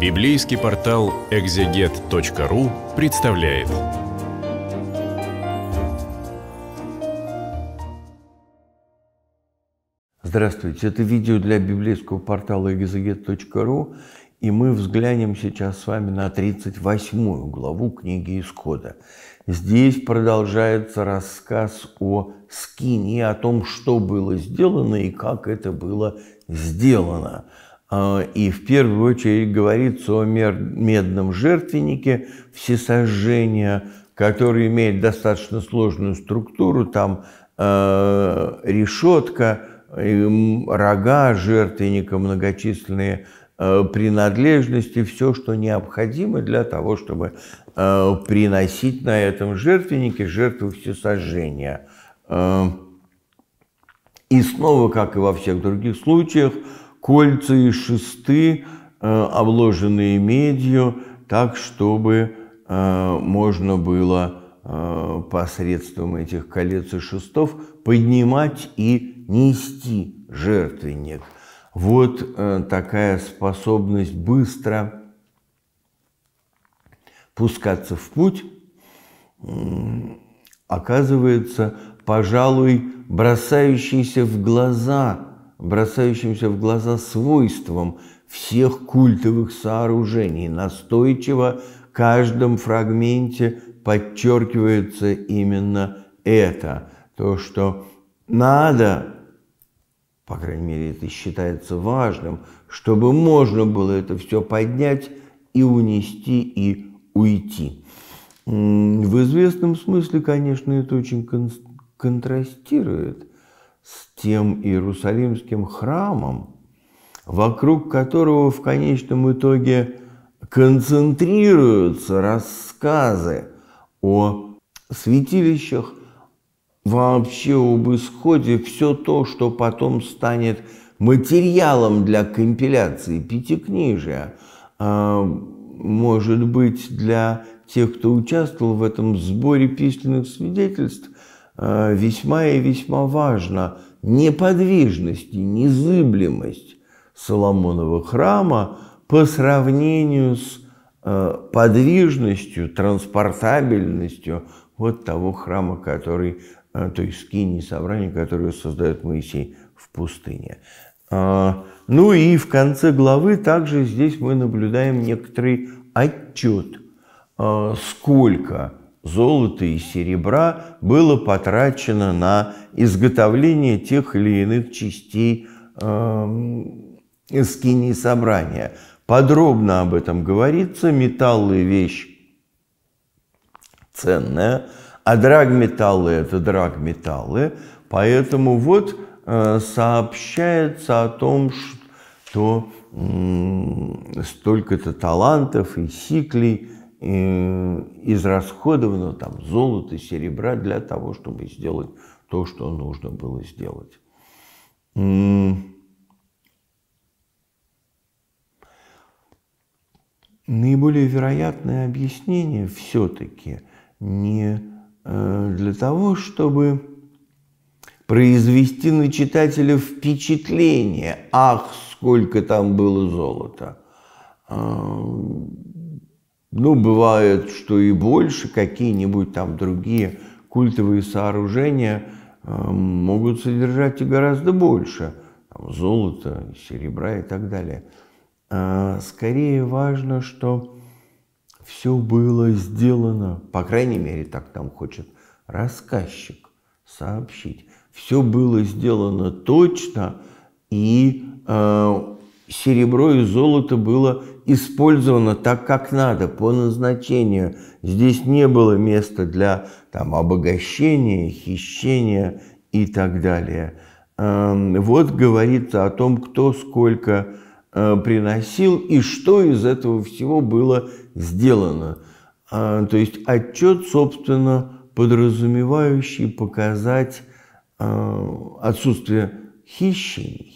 Библейский портал экзегет.ру представляет. Здравствуйте, это видео для библейского портала экзегет.ру, и мы взглянем сейчас с вами на 38 главу книги Исхода. Здесь продолжается рассказ о скине, о том, что было сделано и как это было сделано. А, и в первую очередь говорится о медном жертвеннике всесожжения, который имеет достаточно сложную структуру, там э, решетка, э, рога жертвенника, многочисленные э, принадлежности, все, что необходимо для того, чтобы э, приносить на этом жертвеннике жертву всесожжения. Э, и снова, как и во всех других случаях, кольца и шесты, э, обложенные медью, так, чтобы э, можно было э, посредством этих колец и шестов поднимать и нести жертвенник. Вот такая способность быстро пускаться в путь оказывается, пожалуй, бросающейся в глаза бросающимся в глаза свойством всех культовых сооружений. Настойчиво в каждом фрагменте подчеркивается именно это, то, что надо, по крайней мере, это считается важным, чтобы можно было это все поднять и унести, и уйти. В известном смысле, конечно, это очень кон контрастирует с тем Иерусалимским храмом, вокруг которого в конечном итоге концентрируются рассказы о святилищах, вообще об исходе, все то, что потом станет материалом для компиляции пятикнижия, а, может быть, для тех, кто участвовал в этом сборе письменных свидетельств – Э, весьма и весьма важно неподвижность и незыблемость Соломонова храма по сравнению с э, подвижностью, транспортабельностью вот того храма, который, э, то есть скини собрания, которое создает Моисей в пустыне. А, ну и в конце главы также здесь мы наблюдаем некоторый отчет, а, сколько золота и серебра было потрачено на изготовление тех или иных частей эскинии эм, собрания. Подробно об этом говорится. Металлы – вещь ценная, а драгметаллы – это драгметаллы. Поэтому вот э, сообщается о том, что столько-то талантов и сиклей – Э, израсходовано там золото, серебра для того, чтобы сделать то, что нужно было сделать. Наиболее вероятное объяснение все-таки не э, для того, чтобы произвести на читателя впечатление, ах, сколько там было золота, а ну, бывает, что и больше, какие-нибудь там другие культовые сооружения э, могут содержать и гораздо больше там, золота, серебра и так далее. А скорее важно, что все было сделано, по крайней мере, так там хочет рассказчик сообщить. Все было сделано точно и э, серебро и золото было использовано так, как надо, по назначению. Здесь не было места для там, обогащения, хищения и так далее. Эм, вот говорится о том, кто сколько э, приносил и что из этого всего было сделано. Э, то есть отчет, собственно, подразумевающий показать э, отсутствие хищений,